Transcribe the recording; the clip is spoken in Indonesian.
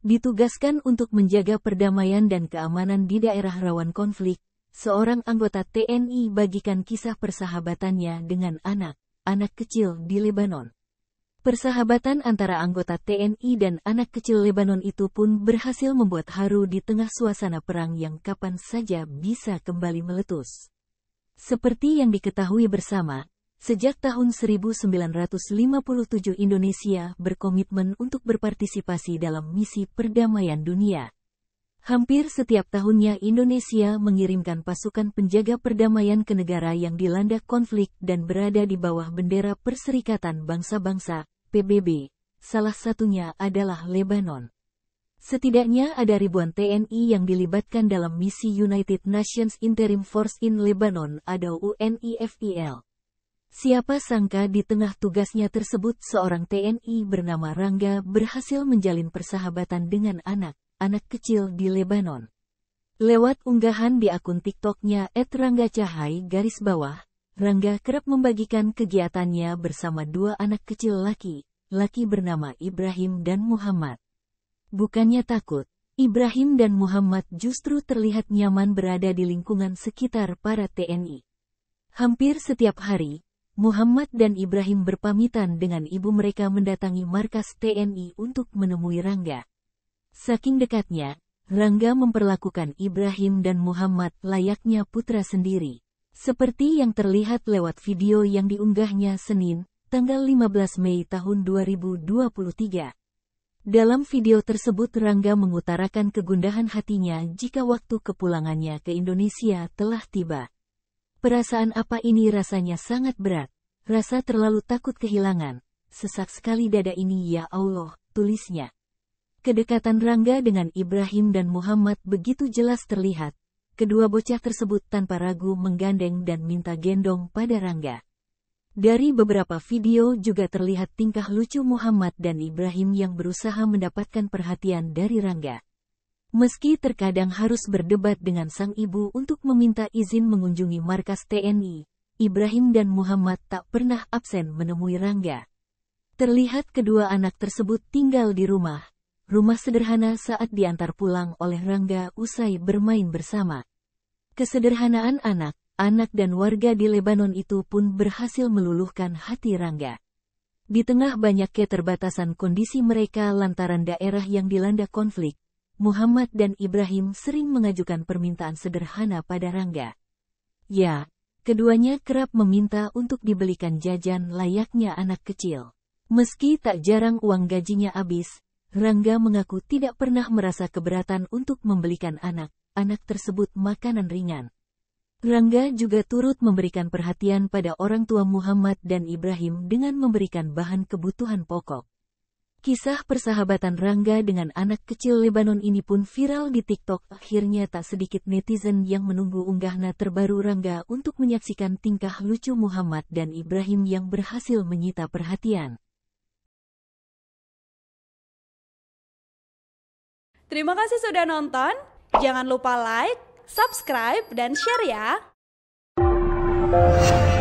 Ditugaskan untuk menjaga perdamaian dan keamanan di daerah rawan konflik, seorang anggota TNI bagikan kisah persahabatannya dengan anak, anak kecil di Lebanon. Persahabatan antara anggota TNI dan anak kecil Lebanon itu pun berhasil membuat haru di tengah suasana perang yang kapan saja bisa kembali meletus. Seperti yang diketahui bersama, Sejak tahun 1957 Indonesia berkomitmen untuk berpartisipasi dalam misi perdamaian dunia. Hampir setiap tahunnya Indonesia mengirimkan pasukan penjaga perdamaian ke negara yang dilanda konflik dan berada di bawah bendera Perserikatan Bangsa-Bangsa, PBB. Salah satunya adalah Lebanon. Setidaknya ada ribuan TNI yang dilibatkan dalam misi United Nations Interim Force in Lebanon atau UNIFIL. Siapa sangka di tengah tugasnya tersebut seorang TNI bernama Rangga berhasil menjalin persahabatan dengan anak, anak kecil di Lebanon. Lewat unggahan di akun TikToknya Rangga @ranggacahai garis bawah, Rangga kerap membagikan kegiatannya bersama dua anak kecil laki, laki bernama Ibrahim dan Muhammad. Bukannya takut, Ibrahim dan Muhammad justru terlihat nyaman berada di lingkungan sekitar para TNI. Hampir setiap hari, Muhammad dan Ibrahim berpamitan dengan ibu mereka mendatangi markas TNI untuk menemui Rangga. Saking dekatnya, Rangga memperlakukan Ibrahim dan Muhammad layaknya putra sendiri. Seperti yang terlihat lewat video yang diunggahnya Senin, tanggal 15 Mei tahun 2023. Dalam video tersebut Rangga mengutarakan kegundahan hatinya jika waktu kepulangannya ke Indonesia telah tiba. Perasaan apa ini rasanya sangat berat, rasa terlalu takut kehilangan, sesak sekali dada ini ya Allah, tulisnya. Kedekatan Rangga dengan Ibrahim dan Muhammad begitu jelas terlihat, kedua bocah tersebut tanpa ragu menggandeng dan minta gendong pada Rangga. Dari beberapa video juga terlihat tingkah lucu Muhammad dan Ibrahim yang berusaha mendapatkan perhatian dari Rangga. Meski terkadang harus berdebat dengan sang ibu untuk meminta izin mengunjungi markas TNI, Ibrahim dan Muhammad tak pernah absen menemui Rangga. Terlihat kedua anak tersebut tinggal di rumah, rumah sederhana saat diantar pulang oleh Rangga usai bermain bersama. Kesederhanaan anak, anak dan warga di Lebanon itu pun berhasil meluluhkan hati Rangga. Di tengah banyak keterbatasan kondisi mereka lantaran daerah yang dilanda konflik, Muhammad dan Ibrahim sering mengajukan permintaan sederhana pada Rangga. Ya, keduanya kerap meminta untuk dibelikan jajan layaknya anak kecil. Meski tak jarang uang gajinya habis, Rangga mengaku tidak pernah merasa keberatan untuk membelikan anak-anak tersebut makanan ringan. Rangga juga turut memberikan perhatian pada orang tua Muhammad dan Ibrahim dengan memberikan bahan kebutuhan pokok. Kisah persahabatan Rangga dengan anak kecil Lebanon ini pun viral di TikTok. Akhirnya tak sedikit netizen yang menunggu unggahna terbaru Rangga untuk menyaksikan tingkah lucu Muhammad dan Ibrahim yang berhasil menyita perhatian. Terima kasih sudah nonton. Jangan lupa like, subscribe, dan share ya.